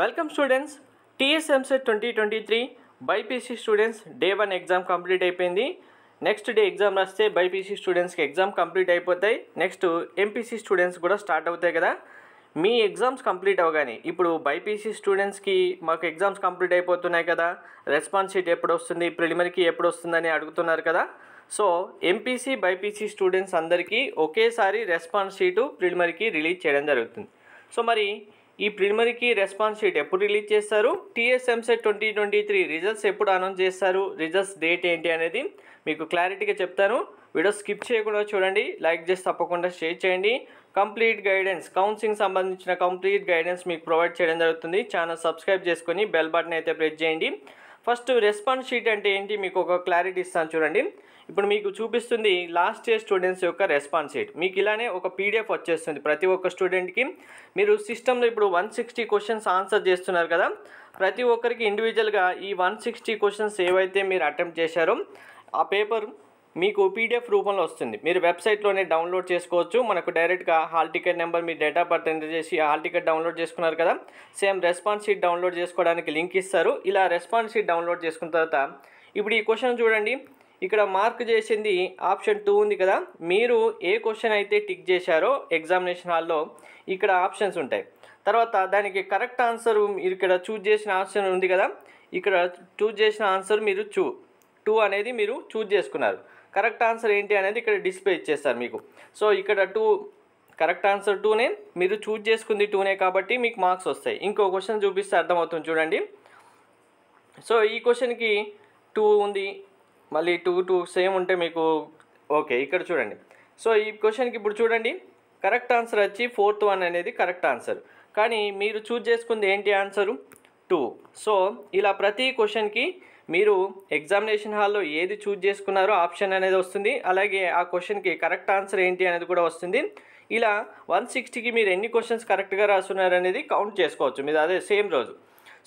welcome students TS EAMCET twenty twenty three BiPC students day one exam complete అయిపోయింది next day exam రాస్తే BiPC స్టూడెంట్స్కి exam complete అయిపోతాయి next MPC students కూడా start అవుతాయి కదా మీ exams complete అవగానే ఇప్పుడు బైపీసీ స్టూడెంట్స్కి మాకు ఎగ్జామ్స్ కంప్లీట్ అయిపోతున్నాయి కదా రెస్పాన్స్ షీట్ ఎప్పుడు వస్తుంది ప్రిలిమరీకి ఎప్పుడు వస్తుందని అడుగుతున్నారు కదా సో ఎంపీసీ బైపీసీ స్టూడెంట్స్ అందరికీ ఒకేసారి రెస్పాన్స్ షీటు ప్రిలిమరీకి రిలీజ్ చేయడం జరుగుతుంది సో మరి ఈ ప్రిలిమరీకి రెస్పాన్స్ షీట్ ఎప్పుడు రిలీజ్ చేస్తారు TS EAMCET twenty twenty three results ఎప్పుడు అనౌన్స్ చేస్తారు రిజల్ట్స్ డేట్ ఏంటి అనేది మీకు క్లారిటీగా చెప్తాను వీడియో స్కిప్ చేయకుండా చూడండి లైక్ చేసి తప్పకుండా షేర్ చేయండి కంప్లీట్ గైడెన్స్ కౌన్సిలింగ్ సంబంధించిన కంప్లీట్ గైడెన్స్ మీకు ప్రొవైడ్ చేయడం జరుగుతుంది ఛానల్ సబ్స్క్రైబ్ చేసుకొని బెల్ బటన్ అయితే ప్రెస్ చేయండి ఫస్ట్ రెస్పాన్స్ షీట్ అంటే ఏంటి మీకు ఒక క్లారిటీ ఇస్తాను చూడండి ఇప్పుడు మీకు చూపిస్తుంది లాస్ట్ ఇయర్ స్టూడెంట్స్ యొక్క రెస్పాన్స్ షీట్ మీకు ఇలానే ఒక పీడిఎఫ్ వచ్చేస్తుంది ప్రతి ఒక్క స్టూడెంట్కి మీరు సిస్టంలో ఇప్పుడు వన్ సిక్స్టీ క్వశ్చన్స్ ఆన్సర్ చేస్తున్నారు కదా ప్రతి ఒక్కరికి ఇండివిజువల్గా ఈ వన్ సిక్స్టీ క్వశ్చన్స్ ఏవైతే మీరు అటెంప్ట్ చేశారో ఆ పేపర్ మీకు పీడిఎఫ్ రూపంలో వస్తుంది మీరు వెబ్సైట్లోనే డౌన్లోడ్ చేసుకోవచ్చు మనకు డైరెక్ట్గా హాల్ టికెట్ నెంబర్ మీ డేట్ ఆఫ్ బర్త్ ఎంటర్ చేసి హాల్ టికెట్ డౌన్లోడ్ చేసుకున్నారు కదా సేమ్ రెస్పాన్స్ షీట్ డౌన్లోడ్ చేసుకోవడానికి లింక్ ఇస్తారు ఇలా రెస్పాన్స్ షీట్ డౌన్లోడ్ చేసుకున్న తర్వాత ఇప్పుడు ఈ క్వశ్చన్ చూడండి ఇక్కడ మార్క్ చేసింది ఆప్షన్ టూ ఉంది కదా మీరు ఏ క్వశ్చన్ అయితే టిక్ చేశారో ఎగ్జామినేషన్ హాల్లో ఇక్కడ ఆప్షన్స్ ఉంటాయి తర్వాత దానికి కరెక్ట్ ఆన్సర్ ఇక్కడ చూజ్ చేసిన ఆప్షన్ ఉంది కదా ఇక్కడ చూజ్ చేసిన ఆన్సర్ మీరు చూ టూ అనేది మీరు చూజ్ చేసుకున్నారు కరెక్ట్ ఆన్సర్ ఏంటి అనేది ఇక్కడ డిస్ప్లే ఇచ్చేస్తారు మీకు సో ఇక్కడ టూ కరెక్ట్ ఆన్సర్ టూనే మీరు చూజ్ చేసుకుంది టూనే కాబట్టి మీకు మార్క్స్ వస్తాయి ఇంకో క్వశ్చన్ చూపిస్తే అర్థమవుతుంది చూడండి సో ఈ క్వశ్చన్కి టూ ఉంది మళ్ళీ టూ టూ సేమ్ ఉంటే మీకు ఓకే ఇక్కడ చూడండి సో ఈ క్వశ్చన్కి ఇప్పుడు చూడండి కరెక్ట్ ఆన్సర్ వచ్చి ఫోర్త్ వన్ అనేది కరెక్ట్ ఆన్సర్ కానీ మీరు చూజ్ చేసుకుంది ఏంటి ఆన్సరు టూ సో ఇలా ప్రతి క్వశ్చన్కి మీరు ఎగ్జామినేషన్ హాల్లో ఏది చూజ్ చేసుకున్నారో ఆప్షన్ అనేది వస్తుంది అలాగే ఆ క్వశ్చన్కి కరెక్ట్ ఆన్సర్ ఏంటి అనేది కూడా వస్తుంది ఇలా వన్ సిక్స్టీకి మీరు ఎన్ని క్వశ్చన్స్ కరెక్ట్గా రాస్తున్నారు అనేది కౌంట్ చేసుకోవచ్చు మీరు అదే సేమ్ రోజు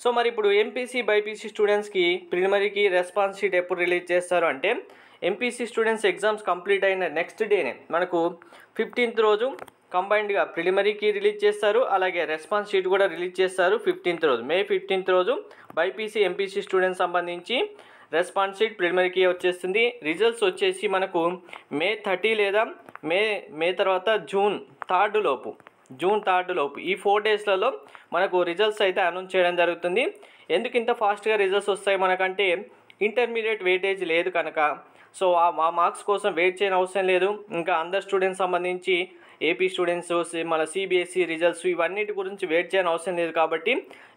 సో మరి ఇప్పుడు ఎంపీసీ బైపీసీ స్టూడెంట్స్కి ప్రిలిమరీకి రెస్పాన్స్ షీట్ ఎప్పుడు రిలీజ్ చేస్తారు అంటే ఎంపీసీ స్టూడెంట్స్ ఎగ్జామ్స్ కంప్లీట్ అయిన నెక్స్ట్ డేనే మనకు ఫిఫ్టీన్త్ రోజు కంబైన్డ్గా ప్రిలిమరీకి రిలీజ్ చేస్తారు అలాగే రెస్పాన్స్ షీట్ కూడా రిలీజ్ చేస్తారు ఫిఫ్టీన్త్ రోజు మే ఫిఫ్టీన్త్ రోజు బైపీసీ ఎంపీసీ స్టూడెంట్స్ సంబంధించి రెస్పాన్స్ షీట్ ప్రిలిమరీకి వచ్చేస్తుంది రిజల్ట్స్ వచ్చేసి మనకు మే థర్టీ లేదా మే మే తర్వాత జూన్ థర్డ్ లోపు జూన్ థర్డ్ లోపు ఈ ఫోర్ డేస్లలో మనకు రిజల్ట్స్ అయితే అనౌన్స్ చేయడం జరుగుతుంది ఎందుకు ఇంత ఫాస్ట్గా రిజల్ట్స్ వస్తాయి మనకంటే ఇంటర్మీడియట్ వెయిటేజ్ లేదు కనుక సో ఆ మార్క్స్ కోసం వెయిట్ చేయని అవసరం లేదు ఇంకా అందరు స్టూడెంట్స్ సంబంధించి ఏపీ స్టూడెంట్స్ మన సిబిఎస్ఈ e రిజల్ట్స్ ఇవన్నిటి గురించి వెయిట్ చేయని అవసరం లేదు కాబట్టి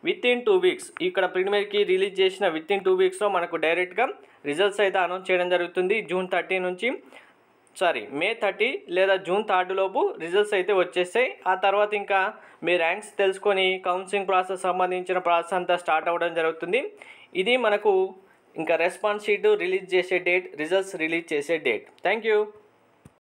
విత్ ఇన్ టూ వీక్స్ ఇక్కడ ప్రిలిమినరీకి రిలీజ్ చేసిన విత్ ఇన్ టూ వీక్స్లో మనకు డైరెక్ట్గా రిజల్ట్స్ అయితే అనౌన్స్ చేయడం జరుగుతుంది జూన్ థర్టీ నుంచి సారీ మే థర్టీ లేదా జూన్ థర్డ్ లోపు రిజల్ట్స్ అయితే వచ్చేస్తాయి ఆ తర్వాత ఇంకా మీ ర్యాంక్స్ తెలుసుకొని కౌన్సిలింగ్ ప్రాసెస్ సంబంధించిన ప్రాసెస్ అంతా స్టార్ట్ అవ్వడం జరుగుతుంది ఇది మనకు ఇంకా రెస్పాన్స్ షీటు రిలీజ్ చేసే డేట్ రిజల్ట్స్ రిలీజ్ చేసే డేట్ థ్యాంక్ యూ